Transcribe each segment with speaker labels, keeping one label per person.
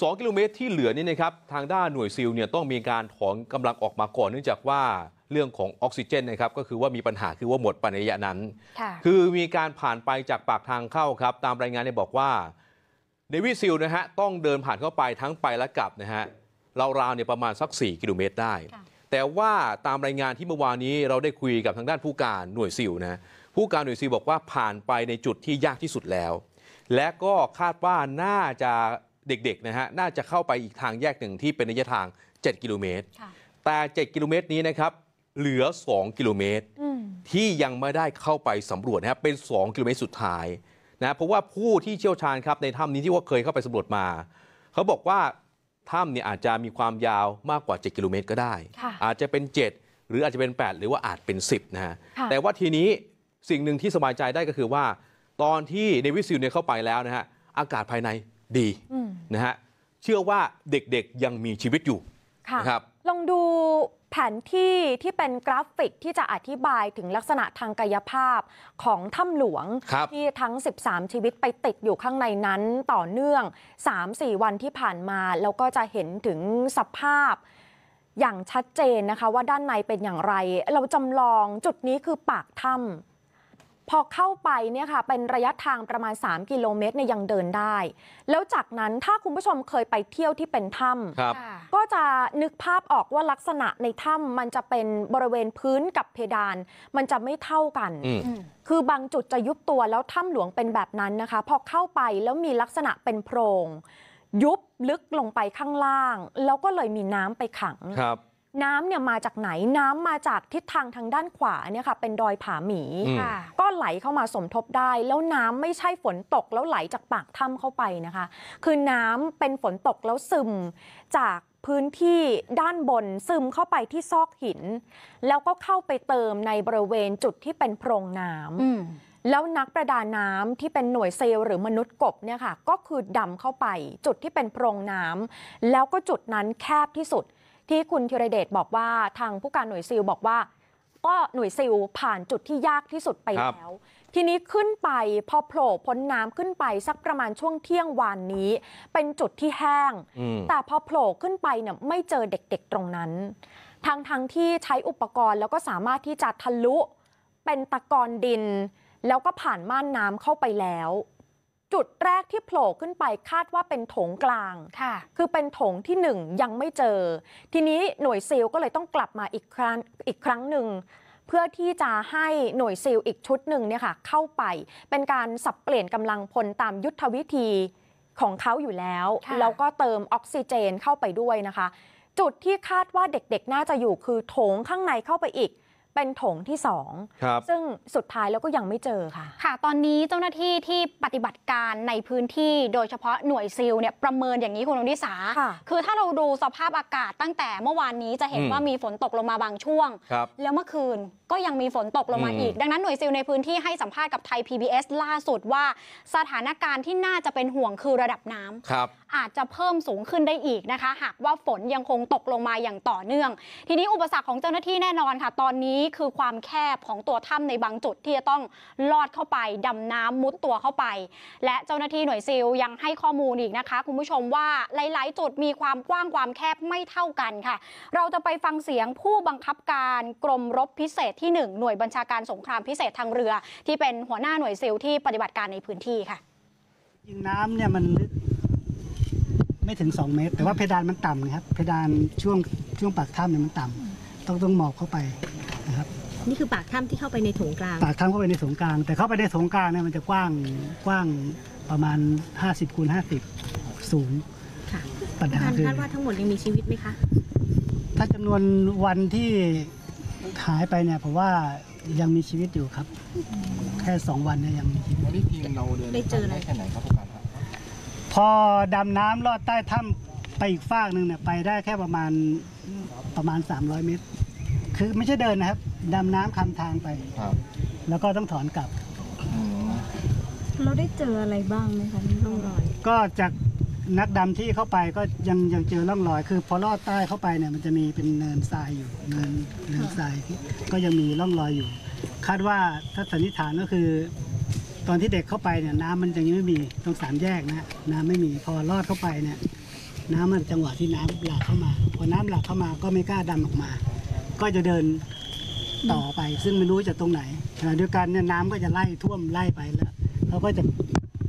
Speaker 1: 2 กิโลเมตรที่เหลือนี่นะครับ ทางด้านหน่วยซิลเนี่ยต้องมีการถอนกำลังออกมาก่อน เนื่องจากว่าเรื่องของออกซิเจนนะครับก็คือว่ามีปัญหาคือว่าหมดปัญญานั้นคือมีการผ่านไปจากปากทางเข้าครับ ตามรายงานเนี่ยบอกว่าเนวิซิลนะฮะต้องเดินผ่านเข้าไปทั้งไปและกลับนะฮะราวๆเนี่ยประมาณสัก 4 กิโลเมตรได้ แต่ว่าตามรายงานที่เมื่อวานนี้เราได้คุยกับทางด้านผู้การหน่วยซิลนะผู้การหน่วยซิลบอกว่าผ่านไปในจุดที่ยากที่สุดแล้ว และก็คาดว่าน่าจะเด็กๆ นะฮะน่าจะเข้าไปอีกทางแยกหนึ่งที่เป็นระยะทาง 7 กิโลเมตร แต่ 7 กิโลเมตรนี้นะครับเหลือ 2 กิโลเมตรที่ยังไม่ได้เข้าไปสำรวจนะครับเป็น 2 กิโลเมตรสุดท้ายนะเพราะว่าผู้ที่เชี่ยวชาญครับในถ้ำนี้ที่ว่าเคยเข้าไปสำรวจมา เขาบอกว่าถ้ำเนี่ยอาจจะมีความยาวมากกว่า 7 กิโลเมตร ก็ได้อาจจะเป็น 7 หรืออาจจะเป็น 8 หรือว่าอาจเป็น 10นะฮะแต่ว่าทีนี้สิ่งหนึ่งที่สบายใจได้ก็คือว่า ตอนที่เดวิดซิลเนี่ยเข้าไปแล้วนะฮะอากาศภายในดีนะฮะเชื่อว่าเด็กๆยังมีชีวิตอยู่นะครับ
Speaker 2: ลองดูแผนที่ที่เป็นกราฟิกที่จะอธิบายถึงลักษณะทางกายภาพของถ้ำหลวงที่ทั้ง 13 ชีวิตไปติดอยู่ข้างในนั้นต่อเนื่อง 3-4 วันที่ผ่านมา แล้วก็จะเห็นถึงสภาพอย่างชัดเจนนะคะว่าด้านในเป็นอย่างไร เราจำลองจุดนี้คือปากถ้ำพอเข้าไปเนี่ยค่ะ เป็นระยะทางประมาณ 3 กิโลเมตรเนี่ยยังเดินได้ แล้วจากนั้นถ้าคุณผู้ชม เคยไปเที่ยวที่เป็นถ้ครับำก็จะนึกภาพออกว่าลักษณะในถ้ำมันจะเป็นบริเวณพื้นกับเพดาน มันจะไม่เท่ากัน คือบางจุดจะยุบตัวแล้วถ้ำหลวงเป็นแบบนั้นนะคะพอเข้าไปแล้วมีลักษณะเป็นโพรง ยุบลึกลงไปข้างล่าง แล้วก็เลยมีน้ำไปขังครับน้ำเนี่ยมาจากไหนน้ำมาจากทิศทางทางด้านขวาเนี่ยค่ะเป็นดอยผาหมี ก็ไหลเข้ามาสมทบได้ แล้วน้ำไม่ใช่ฝนตกแล้วไหลจากปากถ้ำเข้าไปนะคะคือน้ำเป็นฝนตกแล้วซึมจากพื้นที่ด้านบนซึมเข้าไปที่ซอกหิน แล้วก็เข้าไปเติมในบริเวณจุดที่เป็นโพรงน้ำแล้วนักประดาน้ำที่เป็นหน่วยเซลล์หรือมนุษย์กบเนี่ยค่ะก็คือดำเข้าไปจุดที่เป็นโพรงน้ำ แล้วก็จุดนั้นแคบที่สุดที่คุณธีรเดชบอกว่า ทางผู้การหน่วยซิลบอกว่า ก็หน่วยซิลผ่านจุดที่ยากที่สุดไปแล้ว ทีนี้ขึ้นไปพอโผล่พ้นน้ำขึ้นไปสักประมาณช่วงเที่ยงวานนี้ เป็นจุดที่แห้ง แต่พอโผล่ขึ้นไปเนี่ยไม่เจอเด็กๆตรงนั้น ทางทางที่ใช้อุปกรณ์แล้วก็สามารถที่จะทะลุเป็นตะกอนดิน แล้วก็ผ่านม่านน้ำเข้าไปแล้วจุดแรกที่โผล่ขึ้นไปคาดว่าเป็นโถงกลางค่ะ คือเป็นโถงที่หนึ่งยังไม่เจอ ทีนี้หน่วยซีลก็เลยต้องกลับมาอีกครั้งอีกครั้งหนึ่ง เพื่อที่จะให้หน่วยซีลอีกชุดหนึ่งเนี่ยค่ะ เข้าไปเป็นการสับเปลี่ยนกำลังพลตามยุทธวิธีของเขาอยู่แล้วแล้วก็เติมออกซิเจนเข้าไปด้วยนะคะ จุดที่คาดว่าเด็กๆ น่าจะอยู่คือโถงข้างในเข้าไปอีกเป็นถงที่สอบซึ่งสุดท้ายแล้วก็ยังไม่เจอค่ะ ค่ะ
Speaker 3: ตอนนี้เจ้าหน้าที่ที่ปฏิบัติการในพื้นที่โดยเฉพาะหน่วยซิลเนี่ย ประเมินอย่างนี้คุณนิสาคคือถ้าเราดูสภาพอากาศตั้งแต่เมื่อวานนี้จะเห็นว่ามีฝนตกลงมาบางช่วง แล้วเมื่อคืนก็ยังมีฝนตกลงมาอีก ดังนั้นหน่วยซิลในพื้นที่ให้สัมภาษณ์กับไทย PBS ล่าสุดว่าสถานการณ์ที่น่าจะเป็นห่วงคือระดับน้ำอาจจะเพิ่มสูงขึ้นได้อีกนะคะ หากว่าฝนยังคงตกลงมาอย่างต่อเนื่อง ทีนี้อุปสรรคของเจ้าหน้าที่แน่นอนค่ะ ตอนนี้นี้คือความแคบของตัวถ้ำในบางจุดที่จะต้องลอดเข้าไป ดำน้ำมุดตัวเข้าไป และเจ้าหน้าที่หน่วยซิลยังให้ข้อมูลอีกนะคะ คุณผู้ชมว่าหลายๆจุดมีความกว้างความแคบไม่เท่ากันค่ะ เราจะไปฟังเสียงผู้บังคับการ กรมรบพิเศษที่1หน่วยบัญชาการสงครามพิเศษทางเรือ ที่เป็นหัวหน้าหน่วยซิลที่ปฏิบัติการในพื้นที่ค่ะ
Speaker 4: ยิงน้ำเนี่ยมันไม่ถึง 2 เมตร แต่ว่าเพดานมันต่ำนะครับเพดานช่วงช่วงปากถ้ำเนี่ยมันต่ำต้องต้องหมอบเข้าไปนะครับ
Speaker 3: นี่คือปากถ้ำที่เข้าไปในโถงกลาง ป
Speaker 4: ากถ้ำเข้าไปในโถงกลาง แต่เข้าไปในโถงกลางเนี่ยมันจะกว้าง กว้างประมาณ50คูณ50สูงค่ะปัญหาคือคาดว่า
Speaker 3: ทั้งหมดยังมีชีวิตไหมคะ
Speaker 4: ถ้าจำนวนวันที่หายไปเนี่ยผมว่ายังมีชีวิตอยู่ครับ แค่สองวันเนี่ยยังมีชีวิตว
Speaker 5: ันนี้พีมเราเดินได้เจออะไรแค่ไหนครับกครับ
Speaker 4: พอดำน้ำลอดใต้ถ้ำไปอีกฟากหนึ่งเนี่ยไปได้แค่ประมาณประมาณ 300 เมตรคือไม่ใช่เดินนะครับดำน้ำคำทางไปครับแล้วก็ต้องถอนกลับเราได้เจออะไรบ้างไหมคะร่องรอย ก็จากนักดำที่เข้าไปก็ยังยังเจอร่องรอยคือพอลอดใต้เข้าไปเนี่ยมันจะมีเป็นเนินทรายอยู่เนินเนินทรายที่ก็ยังมีร่องรอยอยู่ คาดว่าถ้าสันนิษฐานก็คือ ตอนที่เด็กเข้าไปเนี่ยน้ำมันยังไม่มีตรงสามแยกนะะน้ำไม่มีพอลอดเข้าไปเนี่ยน้ำมันจังหวะที่น้ำหลากเข้ามาพอน้ำหลากเข้ามาก็ไม่กล้าดำออกมาก็จะเดินต่อไปซึ่งไม่รู้จะตรงไหนขณะเดียวกันเนี่ยน้ำก็จะไล่ท่วมไล่ไปแล้วเขาก็จะ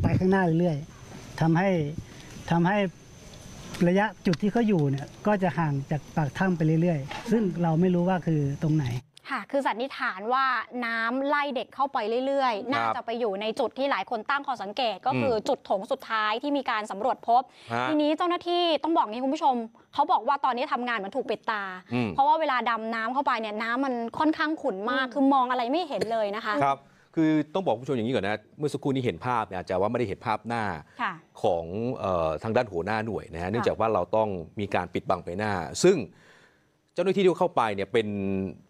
Speaker 4: ไปข้างหน้าเรื่อยๆทำให้ทำให้ระยะจุดที่เขาอยู่เนี่ยก็จะห่างจากปากถ้ำไปเรื่อยๆ ซึ่งเราไม่รู้ว่าคือตรงไหน
Speaker 3: ค่ะคือสันนิษฐานว่าน้ำไล่เด็กเข้าไปเรื่อยๆ น่าจะไปอยู่ในจุดที่หลายคนตั้งข้อสังเกต ก็คือจุดถงสุดท้ายที่มีการสำรวจพบทีนี้เจ้าหน้าที่ต้องบอกนี้คุณผู้ชมเขาบอกว่าตอนนี้ทำงานเหมือนถูกปิดตา เพราะว่าเวลาดำน้ำเข้าไปเนี่ยน้ำมันค่อนข้างขุ่นมากคือมองอะไรไม่เห็นเลยนะคะครั
Speaker 1: บคือต้องบอกคุณผู้ชมอย่างนี้ก่อนนะเมื่อสักครู่นี้เห็นภาพอาจจะว่าไม่ได้เห็นภาพหน้าของทางด้านหัวหน้าหน่วยนะฮะเนื่องจากว่าเราต้องมีการปิดบังใบหน้า ซึ่งเจ้าหน้าที่ที่เข้าไปเนี่ยเป็น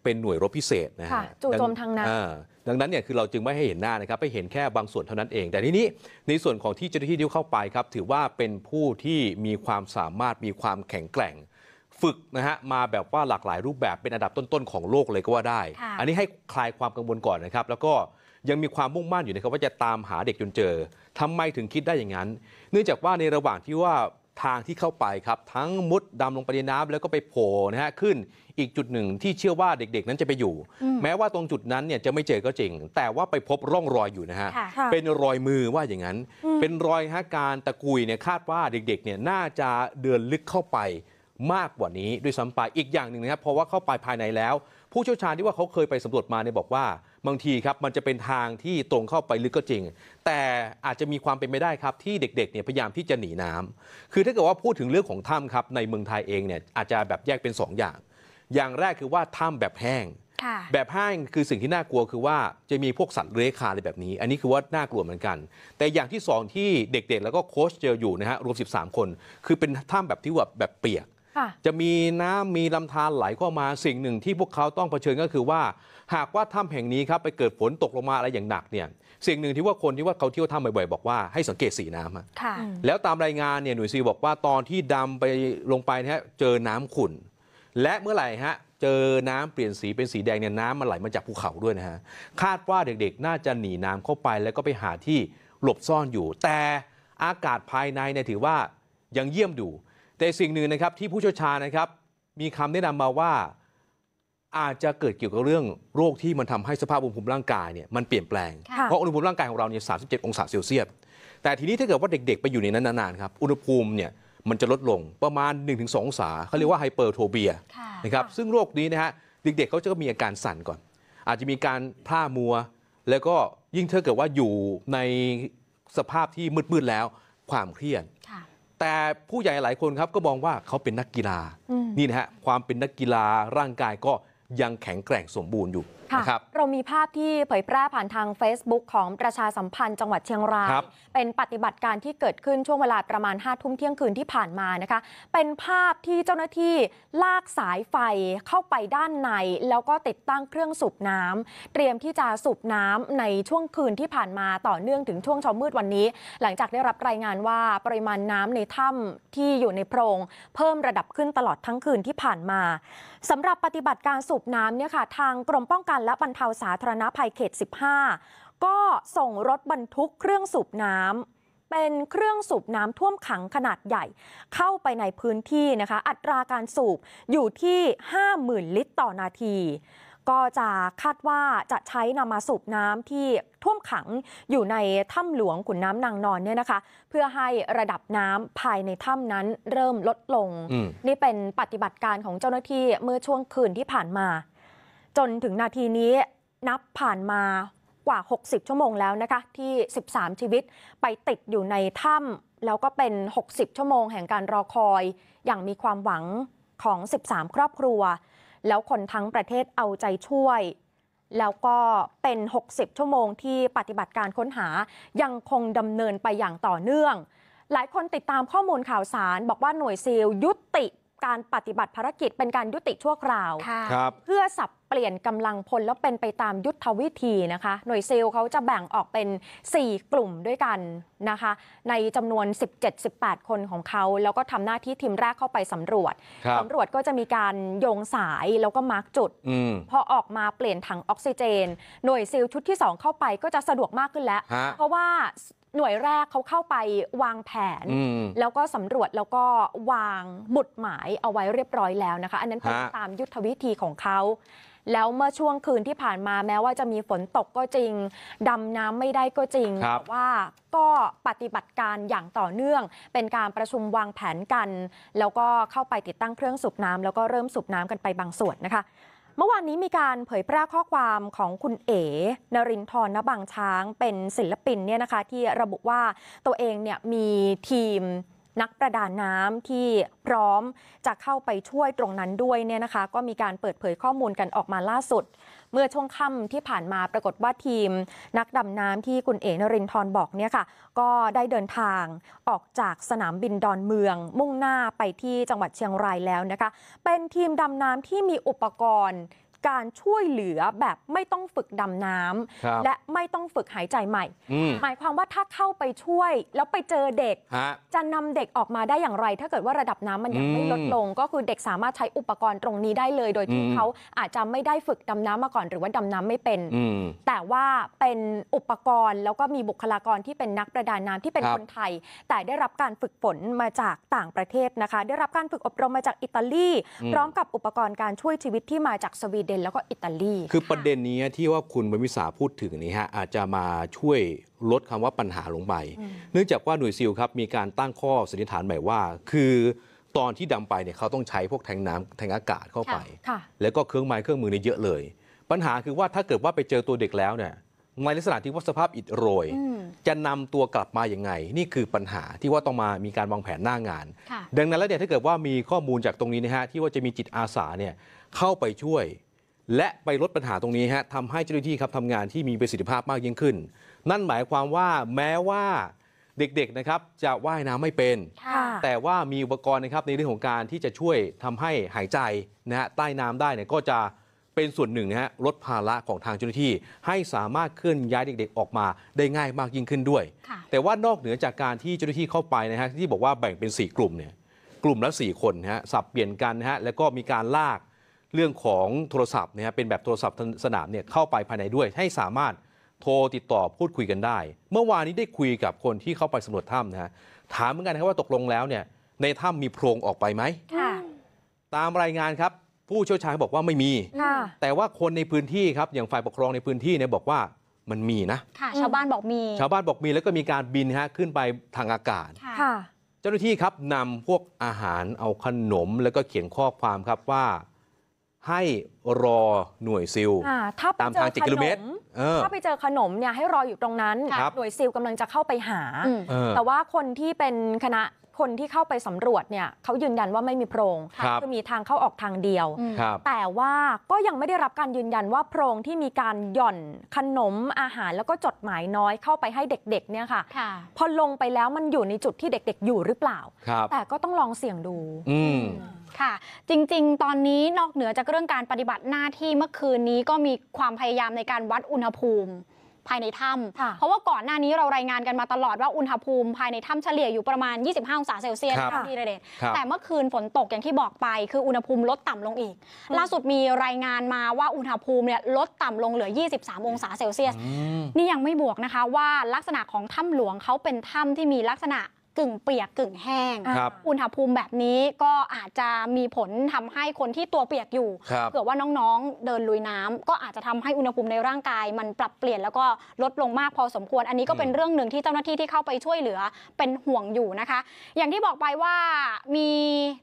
Speaker 1: เป็นหน่วยรบพิเศษนะฮะจู่โจมทางน้ำดังนั้นเนี่ยคือเราจึงไม่ให้เห็นหน้านะครับไปเห็นแค่บางส่วนเท่านั้นเอง แต่ทีนี้ในส่วนของที่เจ้าหน้าที่ที่เข้าไปครับถือว่าเป็นผู้ที่มีความสามารถมีความแข็งแกร่ง ฝึกนะฮะมาแบบว่าหลากหลายรูปแบบเป็นอันดับต้นๆ ของโลกเลยก็ว่าได้ อันนี้ให้คลายความกังวลก่อนนะครับ แล้วก็ยังมีความมุ่งมั่นอยู่นะครับว่าจะตามหาเด็กจนเจอทำไมถึงคิดได้อย่างนั้น เนื่องจากว่าในระหว่างที่ว่าทางที่เข้าไปครับทั้งมุดดำลงไปในน้ำแล้วก็ไปโผล่นะฮะขึ้นอีกจุดหนึ่งที่เชื่อว่าเด็กๆ นั้นจะไปอยู่ แม้ว่าตรงจุดนั้นเนี่ยจะไม่เจอก็จริง แต่ว่าไปพบร่องรอยอยู่นะฮะเป็นรอยมือว่าอย่างนั้น เป็นรอยฮะการตะกุยเนี่ยคาดว่าเด็กๆเนี่ยน่าจะเดินลึกเข้าไปมากกว่านี้ด้วยซ้ำไปอีกอย่างหนึ่งนะครับเพราะว่าเข้าไปภายในแล้ว ผู้เชี่ยวชาญที่ว่าเขาเคยไปสำรวจมาเนี่ยบอกว่าบางทีครับ มันจะเป็นทางที่ตรงเข้าไปลึกก็จริง แต่อาจจะมีความเป็นไปได้ครับที่เด็กๆเนี่ยพยายามที่จะหนีน้ำ คือถ้าเกิดว่าพูดถึงเรื่องของถ้ำครับในเมืองไทยเองเนี่ยอาจจะแบบแยกเป็น2ออย่าง อย่างแรกคือว่าถ้ำแบบแห้งแบบแห้งคือสิ่งที่น่ากลัวคือว่าจะมีพวกสัตว์เลื้อยคลานอะไรแบบนี้ อันนี้คือว่าน่ากลัวเหมือนกัน แต่อย่างที่ 2 ที่เด็กๆ แล้วก็โค้ชเจออยู่นะฮะรวม13คน คือเป็นถ้ำแบบที่ว่าแบบเปียกจะมีน้ำมีลำธารไหลเข้ามาสิ่งหนึ่งที่พวกเขาต้องเผชิญก็คือว่า หากว่าถ้าแห่งนี้ครับไปเกิดฝนตกลงมาอะไรอย่างหนักเนี่ยสิ่งหนึ่งที่ว่าคนที่ว่าเขาเที่ยวถ้ำบ่อยๆบอกว่าให้สังเกตสีน้ำแล้วตามรายงานเนี่ยหน่วยซีบอกว่าตอนที่ดำไปลงไปนะฮะเจอน้ำขุ่น และเมื่อไหร่ฮะเจอน้ำเปลี่ยนสีเป็นสีแดงเนี่ยน้ำมันไหลมาจากภูเขาด้วยนะฮะคาดว่าเด็กๆ น่าจะหนีน้ำเข้าไปแล้วก็ไปหาที่หลบซ่อนอยู่ แต่อากาศภายในเนี่ยถือว่ายังเยี่ยมอยู่แต่สิ่งหนึ่งนะครับ ที่ผู้เชี่ยวชาญนะครับมีคำแนะนำมาว่าอาจจะเกิดเกี่ยวกับเรื่องโรคที่มันทำให้สภาพอุณหภูมิร่างกายเนี่ยมันเปลี่ยนแปลง เพราะอุณหภูมิร่างกายของเราเนี่ย37 องศาเซลเซียสแต่ทีนี้ถ้าเกิดว่าเด็กๆไปอยู่ในนั้นนานๆครับ อุณหภูมิเนี่ยมันจะลดลงประมาณ 1-2 องศาเขาเรียกว่าไฮเปอร์โทเบียนะครับซึ่งโรคนี้นะฮะเด็กๆเขาจะมีอาการสั่นก่อน อาจจะมีการพร่ามัว แล้วก็ยิ่งถ้าเกิดว่าอยู่ในสภาพที่มืดๆแล้วความเครียดแต่ผู้ใหญ่หลายคนครับก็มองว่าเขาเป็นนักกีฬา นี่นะฮะ ความเป็นนักกีฬาร่างกายก็ยังแข็งแกร่งสมบูรณ์อยู่นะครับ
Speaker 2: เรามีภาพที่เผยแพร่ผ่านทาง Facebook ของประชาสัมพันธ์จังหวัดเชียงรายรเป็นปฏิบัติการที่เกิดขึ้น ช่วงเวลาประมาณ5้าทุ่มเที่ยงคืนที่ผ่านมานะคะ เป็นภาพที่เจ้าหน้าที่ลากสายไฟเข้าไปด้านในแล้วก็ติดตั้งเครื่องสูบน้ำ เตรียมที่จะสูบน้ำในช่วงคืนที่ผ่านมาต่อเนื่องถึงช่วงเช้ามืดวันนี้ หลังจากได้รับรายงานว่าปริมาณน้ำในถ้าที่อยู่ในโพรงเพิ่มระดับขึ้นตลอดทั้งคืนที่ผ่านมาสำหรับปฏิบัติการสูบน้ำเนี่ยค่ะทางกรมป้องกันและบรรเทาสาธารณภัยเขต 15 ก็ส่งรถบรรทุกเครื่องสูบน้ำเป็นเครื่องสูบน้ำท่วมขังขนาดใหญ่ เข้าไปในพื้นที่นะคะอัตราการสูบอยู่ที่ 50,000 ลิตรต่อนาทีก็จะคาดว่าจะใช้นำมาสูบน้ำที่ท่วมขังอยู่ในถ้ำหลวงขุนน้ำนางนอนเนี่ยนะคะ เพื่อให้ระดับน้ำภายในถ้ำนั้นเริ่มลดลง นี่เป็นปฏิบัติการของเจ้าหน้าที่เมื่อช่วงคืนที่ผ่านมา จนถึงนาทีนี้นับผ่านมากว่า 60 ชั่วโมงแล้วนะคะที่ 13 ชีวิต ไปติดอยู่ในถ้ำแล้วก็เป็น 60 ชั่วโมงแห่งการรอคอย อย่างมีความหวังของ 13 ครอบครัวแล้วคนทั้งประเทศเอาใจช่วย แล้วก็เป็น 60 ชั่วโมงที่ปฏิบัติการค้นหายังคงดำเนินไปอย่างต่อเนื่อง หลายคนติดตามข้อมูลข่าวสารบอกว่าหน่วยซีลยุติการปฏิบัติภารกิจเป็นการยุติชั่วคราวเพื่อสับลี่ยนกำลังพลแล้วเป็นไปตามยุทธวิธีนะคะ หน่วยซิลเขาจะแบ่งออกเป็น 4 กลุ่มด้วยกันนะคะ ในจำนวน 17-18 คนของเขา แล้วก็ทำหน้าที่ทีมแรกเข้าไปสำรวจสำรวจก็จะมีการโยงสายแล้วก็มาร์กจุดอพอออกมาเปลี่ยนถังออกซิเจน หน่วยซิลชุดที่ 2 เข้าไปก็จะสะดวกมากขึ้นแล้ว เพราะว่าหน่วยแรกเขาเข้าไปวางแผน แล้วก็สำรวจแล้วก็วางหมุดหมายเอาไว้เรียบร้อยแล้วนะคะอันนั้นเป็นตามยุทธวิธีของเขาแล้วเมื่อช่วงคืนที่ผ่านมาแม้ว่าจะมีฝนตกก็จริงดำน้ำไม่ได้ก็จริงแต่ว่าก็ปฏิบัติการอย่างต่อเนื่องเป็นการประชุมวางแผนกัน แล้วก็เข้าไปติดตั้งเครื่องสูบน้ำแล้วก็เริ่มสูบน้ำกันไปบางส่วนนะคะ เมื่อวานนี้มีการเผยแพร่ข้อความของคุณเอ๋นรินทร์นบังช้างเป็นศิลปินเนี่ยนะคะที่ระบุว่าตัวเองเนี่ยมีทีมนักประดาน้ำที่พร้อมจะเข้าไปช่วยตรงนั้นด้วยเนี่ยนะคะก็มีการเปิดเผยข้อมูลกันออกมาล่าสุด เมื่อช่วงค่ำที่ผ่านมาปรากฏว่าทีมนักดำน้ำที่คุณเอ๋นรินทร์บอกเนี่ยค่ะก็ได้เดินทางออกจากสนามบินดอนเมืองมุ่งหน้าไปที่จังหวัดเชียงรายแล้วนะคะเป็นทีมดำน้ำที่มีอุปกรณ์การช่วยเหลือแบบไม่ต้องฝึกดำน้ำ และไม่ต้องฝึกหายใจใหม่ หมายความว่าถ้าเข้าไปช่วยแล้วไปเจอเด็ก จะนำเด็กออกมาได้อย่างไร ถ้าเกิดว่าระดับน้ำมันยังไม่ลดลง ก็คือเด็กสามารถใช้อุปกรณ์ตรงนี้ได้เลย โดยที่เขาอาจจะไม่ได้ฝึกดำน้ำมาก่อนหรือว่าดำน้ำไม่เป็น แต่ว่าเป็นอุปกรณ์แล้วก็มีบุคลากรที่เป็นนักประดาน้ำที่เป็นคนไทย แต่ได้รับการฝึกฝนมาจากต่างประเทศนะคะได้รับการฝึกอบรมมาจากอิตาลีพร้อมกับอุปกรณ์การช่วยชีวิตที่มาจากสวีเดนนแล้วก็อิตาลี ค
Speaker 1: ือประเด็นนี้ที่ว่าคุณบรมิสาพูดถึงนี่ฮะอาจจะมาช่วยลดคำว่าปัญหาลงไปเนื่องจากว่าหน่วยซิลครับ มีการตั้งข้อสันนิษฐานใหม่ว่า คือตอนที่ดำไปเนี่ยเขาต้องใช้พวกแทงน้ำแทงอากาศเข้าไป แล้วก็เครื่องไม้เครื่องมือเนี่ยเยอะเลย ปัญหาคือว่าถ้าเกิดว่าไปเจอตัวเด็กแล้วเนี่ยในลักษณะที่ว่าสภาพอิดโรย จะนำตัวกลับมาอย่างไงนี่คือปัญหาที่ว่าต้องมามีการวางแผนหน้างาน ดังนั้นแล้วเนี่ยถ้าเกิดว่ามีข้อมูลจากตรงนี้นะฮะที่ว่าจะมีจิตอาสาเนี่ยเข้าไปช่วยและไปลดปัญหาตรงนี้ฮะทำให้เจ้าหน้าที่ครับทำงานที่มีประสิทธิภาพมากยิ่งขึ้น นั่นหมายความว่าแม้ว่าเด็กๆนะครับจะว่ายน้ำไม่เป็น แต่ว่ามีอุปกรณ์นะครับในเรื่องของการที่จะช่วยทำให้หายใจนะฮะใต้น้ำได้เนี่ยก็จะเป็นส่วนหนึ่งนะฮะลดภาระของทางเจ้าหน้าที่ ให้สามารถเคลื่อนย้ายเด็กๆ ออกมาได้ง่ายมากยิ่งขึ้นด้วยแต่ว่านอกเหนือจากการที่เจ้าหน้าที่เข้าไปนะฮะที่บอกว่าแบ่งเป็น 4 กลุ่มเนี่ยกลุ่มละ 4 คนนะฮะสับเปลี่ยนกันนะฮะแล้วก็มีการลากเรื่องของโทรศัพท์เนี่ยเป็นแบบโทรศัพท์สนามเนี่ยเข้าไปภายในด้วย ให้สามารถโทรติดต่อพูดคุยกันได้ เมื่อวานนี้ได้คุยกับคนที่เข้าไปสำรวจถ้ำนะฮะถามเหมือนกันครับว่าตกลงแล้วเนี่ย ในถ้ำมีโพรงออกไปไหมตามรายงานครับ ผู้เชี่ยวชาญบอกว่าไม่มีแต่ว่าคนในพื้นที่ครับอย่างฝ่ายปกครองในพื้นที่เนี่ยบอกว่ามันมีนะ
Speaker 3: ค่ะชาวบ้านบอกมี ชา
Speaker 1: วบ้านบอกมีแล้วก็มีการบินฮะขึ้นไปทางอากาศเจ้าหน้าที่ครับนำพวกอาหารเอาขนมแล้วก็เขียนข้อความครับว่าให้รอหน่วยซิลตามทางจิกิโลเมตรถ้าไป
Speaker 2: เจอขนมเนี่ยให้รออยู่ตรงนั้น หน่วยซิลกำลังจะเข้าไปหา แต่ว่าคนที่เป็นคณะคนที่เข้าไปสำรวจเนี่ยเขายืนยันว่าไม่มีโพรงคือมีทางเข้าออกทางเดียว แต่ว่าก็ยังไม่ได้รับการยืนยันว่าโพรงที่มีการหย่อน ขนมอาหารแล้วก็จดหมายน้อยเข้าไปให้เด็กๆเนี่ยค่ะพอลงไปแล้วมันอยู่ในจุดที่เด็กๆอยู่หรือเปล่า แต่ก็ต้องลองเส
Speaker 3: ี่ยงดูค่ะจริงๆ ตอนนี้นอกเหนือจากเรื่องการปฏิบัติหน้าที่เมื่อคืนนี้ก็มีความพยายามในการวัดอุณหภูมิภายในถ้ำเพราะว่าก่อนหน้านี้เรารายงานกันมาตลอดว่าอุณหภูมิ ภายในถ้ำเฉลี่ยอยู่ประมาณ 25 องศาเซลเซียสครับพี่เดชแต่เมื่อคืนฝนตกอย่างที่บอกไป คืออุณหภูมิลดต่ำลงอีก ล่าสุดมีรายงานมาว่าอุณหภูมิเนี่ยลดต่ำลงเหลือ 23 องศาเซลเซียส นี่ยังไม่บวกนะคะว่าลักษณะของถ้ำหลวงเขาเป็นถ้ำที่มีลักษณะกึ่งเปียกกึ่งแห้ง อุณหภูมิแบบนี้ก็อาจจะมีผลทำให้คนที่ตัวเปียกอยู่เผื่อว่าน้องๆเดินลุยน้ำก็อาจจะทำให้อุณหภูมิในร่างกาย มันปรับเปลี่ยนแล้วก็ลดลงมากพอสมควร อันนี้ก็เป็นเรื่องหนึ่งที่เจ้าหน้าที่ที่เข้าไปช่วยเหลือเป็นห่วงอยู่นะคะ อย่างที่บอกไปว่ามี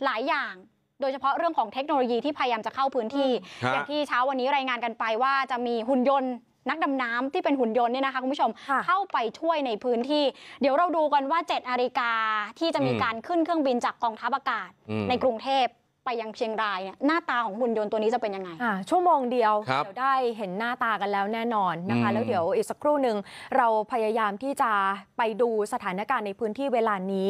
Speaker 3: หลายอย่าง โดยเฉพาะเรื่องของเทคโนโลยีที่พยายามจะเข้าพื้นที่ อย่างที่เช้าวันนี้รายงานกันไปว่าจะมีหุ่นยนต์นักดำน้ำที่เป็นหุ่นยนต์เนี่ยนะคะคุณผู้ชมเข้าไปช่วยในพื้นที่ เดี๋ยวเราดูกันว่า7นาฬิกาที่จะมีการขึ้นเครื่องบินจากกองทัพอากาศในกรุงเทพไปยังเชียงรายเนี่ยหน้าตาของหุ่นยนต์ตัวนี้จะเป็นยังไงอ่าชั่วโมงเ
Speaker 2: ดียวเดี๋ยวได้เห็นหน้าตากันแล้วแน่นอนนะคะแล้วเดี๋ยวอีกสักครู่หนึ่งเราพยายามที่จะไปดูสถานการณ์ในพื้นที่เวลานี้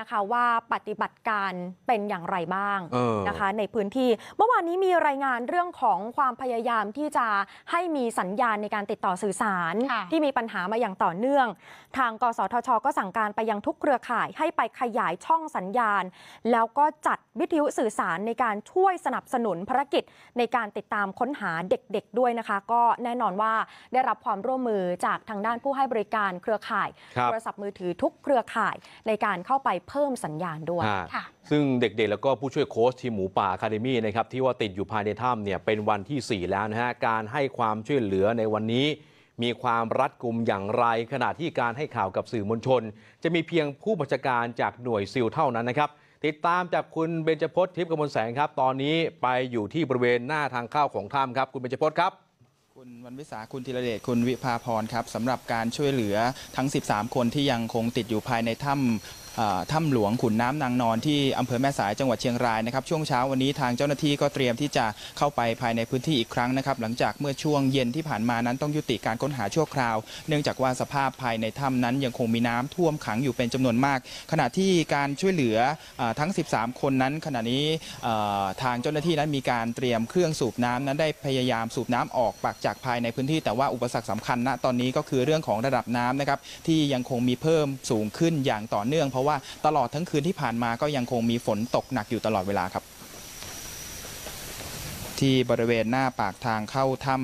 Speaker 2: นะคะว่าปฏิบัติการเป็นอย่างไรบ้างนะคะในพื้นที่เมื่อวานนี้มีรายงานเรื่องของความพยายามที่จะให้มีสัญญาณในการติดต่อสื่อสาร ที่มีปัญหามาอย่างต่อเนื่อง ทางกสทช ก็สั่งการไปยังทุกเครือข่ายให้ไปขยายช่องสัญญาณ แล้วก็จัดวิทยุสื่อสารารในการช่วยสนับสนุนภารกิจในการติดตามค้นหาเด็กๆ ด้วยนะคะ ก็แน่นอนว่าได้รับความร่วมมือจากทางด้านผู้ให้บริการเครือข่ายโทรศัพท์มือถือทุกเครือข่ายในการเข้าไปเพิ่มสัญญาณด้วยค่ะ
Speaker 1: ซึ่งเด็กๆ แล้วก็ผู้ช่วยโค้ชทีมหมูป่าคาเดมี่นะครับที่ว่าติดอยู่ภายในถ้ำเนี่ยเป็นวันที่ 4 แล้วนะฮะการให้ความช่วยเหลือในวันนี้ มีความรัดกุมอย่างไรขณะที่การให้ข่าวกับสื่อมวลชน จะมีเพียงผู้บัญชาการจากหน่วยซิลเท่านั้นนะครับติดตามจากคุณเบญจพจน์ทิพย์กมลแสงครับ ตอนนี้ไปอยู่ที่บริเวณหน้าทางเข้าของถ้ำครับ คุณเบญจพจน์ครับ
Speaker 5: คุณวันวิสาคุณธีรเดชคุณวิภาพรครับสำหรับการช่วยเหลือทั้ง 13 คนที่ยังคงติดอยู่ภายในถ้ำถ้ำหลวงขุนน้ำนางนอนที่อำเภอแม่สายจังหวัดเชียงรายนะครับช่วงเช้าวันนี้ ทางเจ้าหน้าที่ก็เตรียมที่จะเข้าไปภายในพื้นที่อีกครั้งนะครับ หลังจากเมื่อช่วงเย็นที่ผ่านมานั้นต้องยุติการค้นหาชั่วคราว เนื่องจากว่าสภาพภายในถ้ำนั้นยังคงมีน้ำท่วมขังอยู่เป็นจำนวนมาก ขณะที่การช่วยเหลือทั้ง 13 คนนั้นขณะนี้ทางเจ้าหน้าที่นั้นมีการเตรียมเครื่องสูบน้ำนั้นได้พยายามสูบน้ำออกปากจากภายในพื้นที่ แต่ว่าอุปสรรคสำคัญณตอนนี้ก็คือเรื่องของระดับน้ำนะครับที่ยังคงมีเพิ่มสูงขึ้นอย่างต่อเนื่องเพราะราะว่าตลอดทั้งคืนที่ผ่านมาก็ยังคงมีฝนตกหนักอยู่ตลอดเวลาครับ ที่บริเวณหน้าปากทางเข้าถ้ำ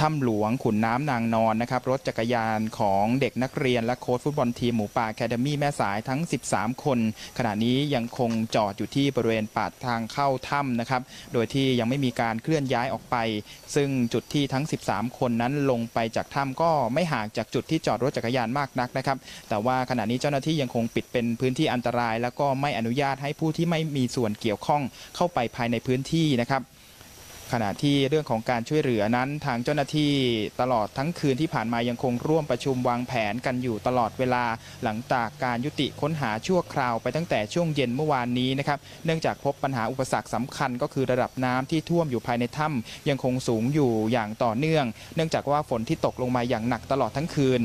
Speaker 5: ถ้ำหลวงขุนน้ำนางนอนนะครับรถจักรยานของเด็กนักเรียน และโค้ชฟุตบอลทีมหมูป่าแคดมี่แม่สายทั้ง 13 คน ขณะนี้ยังคงจอดอยู่ที่บริเวณปากทางเข้าถ้ำนะครับ โดยที่ยังไม่มีการเคลื่อนย้ายออกไป ซึ่งจุดที่ทั้ง 13 คนนั้นลงไปจากถ้ำก็ไม่ห่างจากจุดที่จอดรถจักรยานมากนักนะครับ แต่ว่าขณะนี้เจ้าหน้าที่ยังคงปิดเป็นพื้นที่อันตราย แล้วก็ไม่อนุญาตให้ผู้ที่ไม่มีส่วนเกี่ยวข้องเข้าไปภายในพื้นที่นะครับขณะที่เรื่องของการช่วยเหลือนั้นทางเจ้าหน้าที่ตลอดทั้งคืน ที่ผ่านมายังคงร่วมประชุมวางแผนกันอยู่ตลอดเวลา หลังจากการยุติค้นหาชั่วคราวไปตั้งแต่ช่วงเย็นเมื่อวานนี้นะครับเนื่องจากพบปัญหาอุปสรรคสำคัญ ก็คือระดับน้ำที่ท่วมอยู่ภายในถ้ายังคงสูงอยู่อย่างต่อเนื่อง เนื่องจากว่าฝนที่ตกลงมาอย่างหนักตลอดทั้งคืน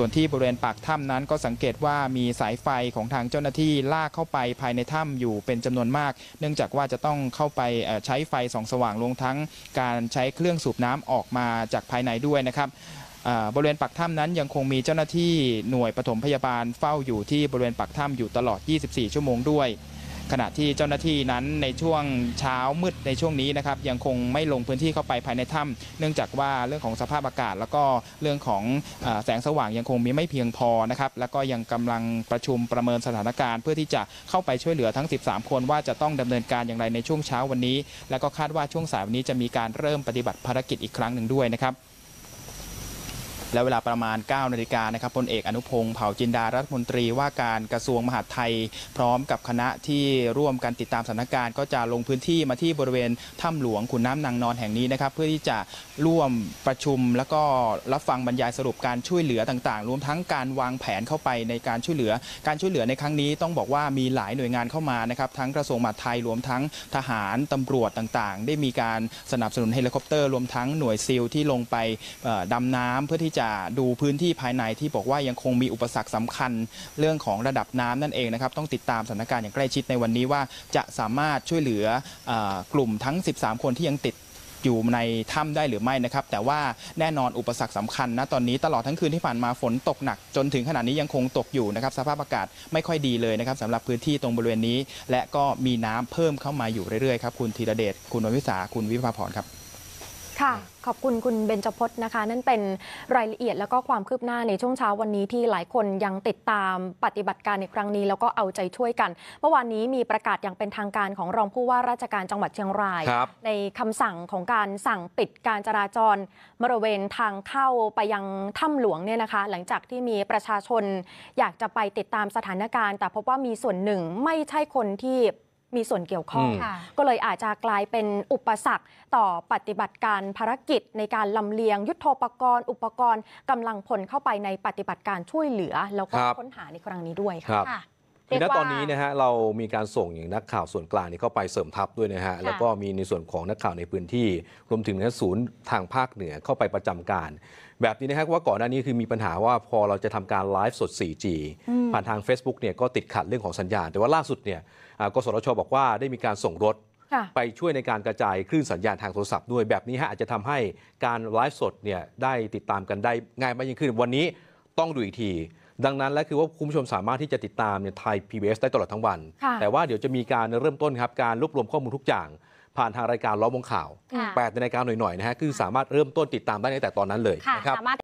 Speaker 5: ส่วนที่บริเวณปากถ้ำนั้นก็สังเกตว่ามีสายไฟของทางเจ้าหน้าที่ลากเข้าไปภายในถ้ำอยู่เป็นจำนวนมาก เนื่องจากว่าจะต้องเข้าไปใช้ไฟส่อง สว่างรวมทั้ง การใช้เครื่องสูบน้ำออกมาจากภายในด้วยนะครับ บริเวณปากถ้ำนั้นยังคงมีเจ้าหน้าที่หน่วยปฐมพยาบาลเฝ้าอยู่ที่บริเวณปากถ้ำอยู่ตลอด 24 ชั่วโมงด้วยขณะที่เจ้าหน้าที่นั้นในช่วงเช้ามืดในช่วงนี้นะครับยังคงไม่ลงพื้นที่เข้าไปภายในถ้ำเนื่องจากว่าเรื่องของสภาพอากาศ แล้วก็เรื่องของแสงสว่างยังคงมีไม่เพียงพอนะครับแล้วก็ยังกำลังประชุมประเมินสถานการณ์เพื่อที่จะเข้าไปช่วยเหลือทั้ง 13 คนว่าจะต้องดำเนินการอย่างไรในช่วงเช้าวันนี้ และก็คาดว่าช่วงสายวันนี้จะมีการเริ่มปฏิบัติภารกิจอีกครั้งหนึ่งด้วยนะครับและเวลาประมาณ 9 นาฬิกานะครับพลเอกอนุพงศ์เผ่าจินดารัฐมนตรีว่าการกระทรวงมหาดไทย พร้อมกับคณะที่ร่วมกันติดตามสถานการณ์ ก็จะลงพื้นที่มาที่บริเวณ ถ้ำหลวงขุนน้ำนางนอนแห่งนี้นะครับเพื่อที่จะร่วมประชุมแล้วก็รับฟังบรรยายสรุปการช่วยเหลือต่างๆ รวมทั้งการวางแผนเข้าไปในการช่วยเหลือการช่วยเหลือในครั้งนี้ ต้องบอกว่ามีหลายหน่วยงานเข้ามานะครับ ทั้งกระทรวงมหาดไทยรวมทั้งทหารตำรวจต่างๆ ได้มีการสนับสนุนเฮลิคอปเตอร์รวมทั้งหน่วยซิลที่ ลงไปดำน้ำเพื่อที่จะจะดูพื้นที่ภายในที่บอกว่ายังคงมีอุปสรรคสำคัญเรื่องของระดับน้ำนั่นเองนะครับต้องติดตามสถานการณ์อย่างใกล้ชิดในวันนี้ว่า จะสามารถช่วยเหลือกลุ่มทั้ง 13 คนที่ยังติดอยู่ในถ้าได้หรือไม่นะครับแต่ว่าแน่นอนอุปสรรคสำคัญนะตอนนี้ตลอดทั้งคืนที่ผ่านมาฝนตกหนัก จนถึงขณะนี้ยังคงตกอยู่นะครับสภาพอากาศไม่ค่อยดีเลยนะครับสำหรับพื้นที่ตรงบริเวณนี้และก็มีน้ำเพิ่มเข้ามาอยู่เรื่อยๆครับคุณธีรเดชคุณววิสาคุณวิภาพรครับ
Speaker 2: ค่ะขอบคุณคุณเบนจพจน์นะคะ นั่นเป็นรายละเอียดแล้วก็ความคืบหน้าในช่วงเช้าวันนี้ที่หลายคนยังติดตามปฏิบัติการในครั้งนี้แล้วก็เอาใจช่วยกันเมื่อวานนี้มีประกาศอย่างเป็นทางการของรองผู้ว่าราชการจังหวัดเชียงรายรในคำสั่งของการสั่งปิดการจราจรบริเวณทางเข้าไปยังถ้ำหลวงเนี่ยนะคะ หลังจากที่มีประชาชนอยากจะไปติดตามสถานการณ์ แต่พบว่ามีส่วนหนึ่งไม่ใช่คนที่มีส่วนเกี่ยวข้องก็เลยอาจจะกลายเป็นอุปสรรค ต่อปฏิบัติการภารกิจในการลำเลียง ยุทโธปกรณ์ อุปกรณ์กำลังพลเข้าไปในปฏิบัติการช่วยเหลือ แล้วก็ค้นหาในครั้งนี้ด้วยค่ะคือณตอนนี้นะฮ
Speaker 1: ะเรามีการส่งอย่างนักข่าวส่วนกลางนี่เข้าไปเสริมทัพด้วยนะฮะ แล้วก็มีในส่วนของนักข่าวในพื้นที่รวมถึงนศูนย์ทางภาคเหนือเข้าไปประจำการ แบบนี้นะครับว่าก่อนหน้านี้คือมีปัญหาว่าพอเราจะทำการไลฟ์สด 4G ผ่านทาง Facebook เนี่ยก็ติดขัดเรื่องของสัญญาณ แต่ว่าล่าสุดเนี่ยกสทชบอกว่าได้มีการส่งรถ ไปช่วยในการกระจายคลื่นสัญญาณทางโทรศัพท์ด้วยแบบนี้ฮะอาจจะทำให้การไลฟ์สดเนี่ยได้ติดตามกันได้ง่ายมากยิ่งขึ้น วันนี้ต้องดูอีกทีดังนั้นและคือว่าคุณผู้ชมสามารถที่จะติดตามเนี่ยไทยีบีได้ตลอดทั้งวัน แต่ว่าเดี๋ยวจะมีการเริ่มต้นครับการรวบรวมข้อมูลทุกอย่าง ผ่านทางรายการล้อมวงข่าว 8 ในรายการหน่อยๆนะฮะคือสามารถเริ่มต้นติดตามได้ตั้งแต่ตอนนั้นเลยนะครับ